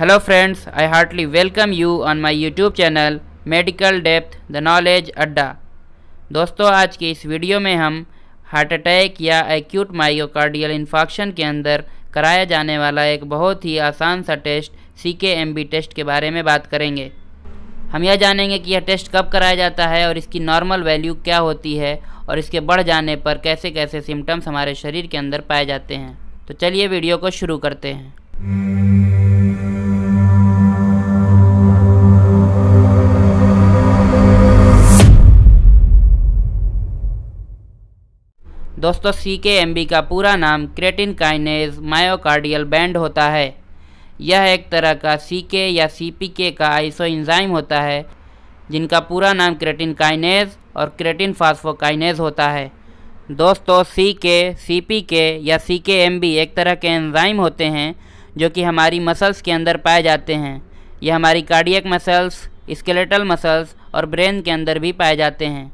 hello friends I heartly welcome you on my YouTube channel medical depth the knowledge Adda दोस्तों आज की इस video में हम हार्ट अटैक या एक्यूट माइकोकार्डियल इन्फॉक्शन के अंदर कराया जाने वाला एक बहुत ही आसान सा टेस्ट सी के एम बी टेस्ट के बारे में बात करेंगे हम यह जानेंगे कि यह टेस्ट कब कराया जाता है और इसकी नॉर्मल वैल्यू क्या होती है और इसके बढ़ जाने पर कैसे कैसे सिम्टम्स हमारे शरीर के अंदर पाए जाते हैं तो चलिए वीडियो को शुरू करते हैं दोस्तों सी के एम बी का पूरा नाम क्रेटिन काइनेज मायोकार्डियल बैंड होता है यह एक तरह का सी के या सी पी के का आइसो इंजाइम होता है जिनका पूरा नाम क्रेटिन काइनेज और क्रेटिन फास्फोकाइनेज होता है दोस्तों सी के सी पी के या सी के एम बी एक तरह के एंजाइम होते हैं जो कि हमारी मसल्स के अंदर पाए जाते हैं यह हमारी कार्डियक मसल्स स्केलेटल मसल्स और ब्रेन के अंदर भी पाए जाते हैं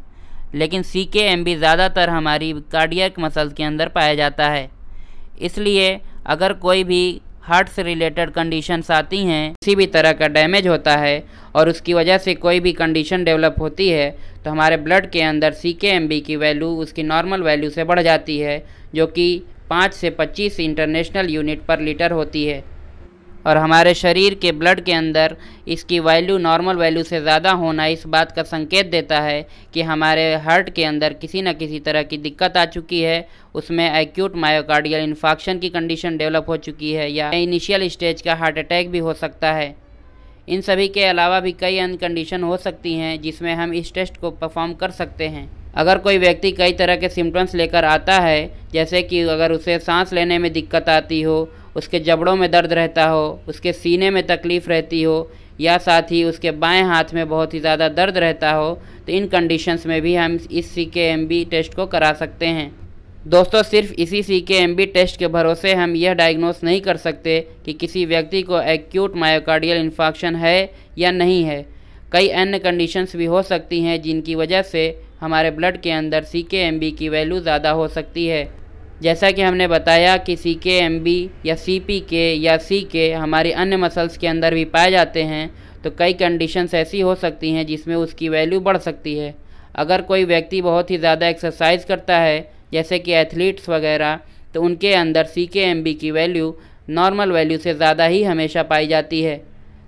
लेकिन सी के एम बी ज़्यादातर हमारी कार्डियक मसल्स के अंदर पाया जाता है इसलिए अगर कोई भी हार्ट से रिलेटेड कंडीशंस आती हैं किसी भी तरह का डैमेज होता है और उसकी वजह से कोई भी कंडीशन डेवलप होती है तो हमारे ब्लड के अंदर सी के एम बी की वैल्यू उसकी नॉर्मल वैल्यू से बढ़ जाती है जो कि पाँच से पच्चीस इंटरनेशनल यूनिट पर लीटर होती है और हमारे शरीर के ब्लड के अंदर इसकी वैल्यू नॉर्मल वैल्यू से ज़्यादा होना इस बात का संकेत देता है कि हमारे हार्ट के अंदर किसी न किसी तरह की दिक्कत आ चुकी है उसमें एक्यूट मायोकार्डियल इन्फॉक्शन की कंडीशन डेवलप हो चुकी है या इनिशियल स्टेज का हार्ट अटैक भी हो सकता है इन सभी के अलावा भी कई अन्य कंडीशन हो सकती हैं जिसमें हम इस टेस्ट को परफॉर्म कर सकते हैं अगर कोई व्यक्ति कई तरह के सिम्टम्स लेकर आता है जैसे कि अगर उसे सांस लेने में दिक्कत आती हो उसके जबड़ों में दर्द रहता हो उसके सीने में तकलीफ़ रहती हो या साथ ही उसके बाएं हाथ में बहुत ही ज़्यादा दर्द रहता हो तो इन कंडीशंस में भी हम इस सी के एम बी टेस्ट को करा सकते हैं दोस्तों सिर्फ इसी सी के एम बी टेस्ट के भरोसे हम यह डायग्नोस नहीं कर सकते कि किसी व्यक्ति को एक्यूट मायोकार्डियल इन्फॉक्शन है या नहीं है कई अन्य कंडीशंस भी हो सकती हैं जिनकी वजह से हमारे ब्लड के अंदर सी के एम बी की वैल्यू ज़्यादा हो सकती है जैसा कि हमने बताया कि सी के एम बी या सी पी के या सी के हमारे अन्य मसल्स के अंदर भी पाए जाते हैं तो कई कंडीशंस ऐसी हो सकती हैं जिसमें उसकी वैल्यू बढ़ सकती है अगर कोई व्यक्ति बहुत ही ज़्यादा एक्सरसाइज करता है जैसे कि एथलीट्स वगैरह तो उनके अंदर सी के एम बी की वैल्यू नॉर्मल वैल्यू से ज़्यादा ही हमेशा पाई जाती है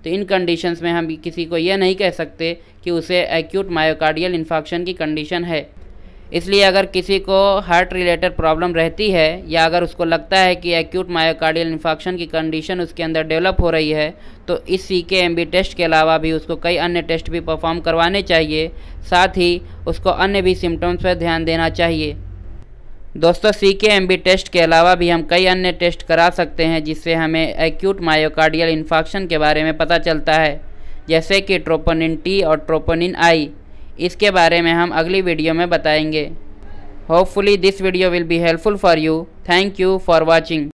तो इन कंडीशंस में हम किसी को यह नहीं कह सकते कि उसे एक्यूट मायोकार्डियल इन्फेक्शन की कंडीशन है इसलिए अगर किसी को हार्ट रिलेटेड प्रॉब्लम रहती है या अगर उसको लगता है कि एक्यूट मायोकार्डियल इन्फेक्शन की कंडीशन उसके अंदर डेवलप हो रही है तो इस सी के एम बी टेस्ट के अलावा भी उसको कई अन्य टेस्ट भी परफॉर्म करवाने चाहिए साथ ही उसको अन्य भी सिम्टम्स पर ध्यान देना चाहिए दोस्तों सी के एम बी टेस्ट के अलावा भी हम कई अन्य टेस्ट करा सकते हैं जिससे हमें एक्यूट मायोकार्डियल इन्फेक्शन के बारे में पता चलता है जैसे कि ट्रोपोनिन टी और ट्रोपोनिन आई इसके बारे में हम अगली वीडियो में बताएंगे hopefully this video will be helpful for you thank you for watching